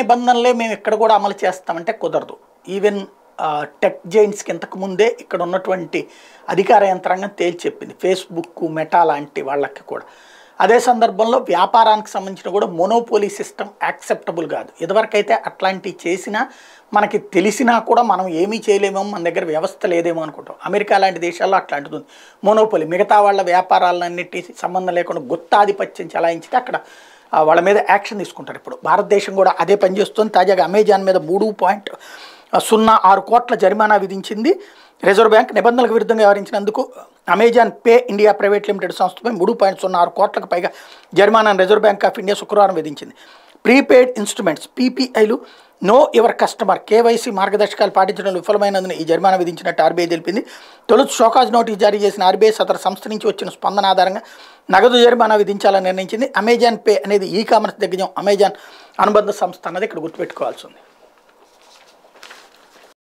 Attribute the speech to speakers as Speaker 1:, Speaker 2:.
Speaker 1: నిబంధనలే మేము ఇక్కడ కూడా అమలు చేస్తామంటే కుదరదు ఈవెన్ టెక్ జైంట్స్కి ఇంతకుముందే ఇక్కడ ఉన్నటువంటి అధికార యంత్రాంగం తేల్చి చెప్పింది ఫేస్బుక్ మెటా లాంటి వాళ్ళకి కూడా అదే సందర్భంలో వ్యాపారానికి సంబంధించిన కూడా మొనోపోలీ సిస్టమ్ యాక్సెప్టబుల్ కాదు ఇదివరకైతే అట్లాంటివి చేసినా మనకి తెలిసినా కూడా మనం ఏమీ చేయలేమో మన దగ్గర వ్యవస్థ లేదేమో అనుకుంటాం అమెరికా లాంటి దేశాల్లో అట్లాంటిది ఉంది మొనోపోలీ మిగతా వాళ్ళ వ్యాపారాలన్నిటి సంబంధం లేకుండా గుత్తాధిపత్యం చలాయించితే అక్కడ వాళ్ళ మీద యాక్షన్ తీసుకుంటారు ఇప్పుడు భారతదేశం కూడా అదే పనిచేస్తుంది తాజాగా అమెజాన్ మీద మూడు పాయింట్ సున్నా ఆరు కోట్ల జరిమానా విధించింది రిజర్వ్ బ్యాంక్ నిబంధనలకు విరుద్ధంగా వ్యవహరించినందుకు Amazon Pay India private limited సంస్థపై మూడు పాయింట్ సున్నా ఆరు కోట్లకు పైగా జరిమానాను రిజర్వ్ బ్యాంక్ ఆఫ్ ఇండియా శుక్రవారం విధించింది ప్రీపెయిడ్ ఇన్స్ట్రుమెంట్స్ పీపీఐలు నో యువర్ కస్టమర్ కేవైసీ మార్గదర్శకాలు పాటించడం విఫలమైనందున ఈ జరిమానా విధించినట్టు ఆర్బీఐ తెలిపింది తొలుత షోకాజ్ నోటీస్ జారీ చేసిన ఆర్బీఐ సదరు సంస్థ నుంచి వచ్చిన స్పందన ఆధారంగా నగదు జరిమానా విధించాలని నిర్ణయించింది అమెజాన్ పే అనేది ఈ కామర్స్ దగ్గర అమెజాన్ అనుబంధ సంస్థ అన్నది ఇక్కడ గుర్తుపెట్టుకోవాల్సి ఉంది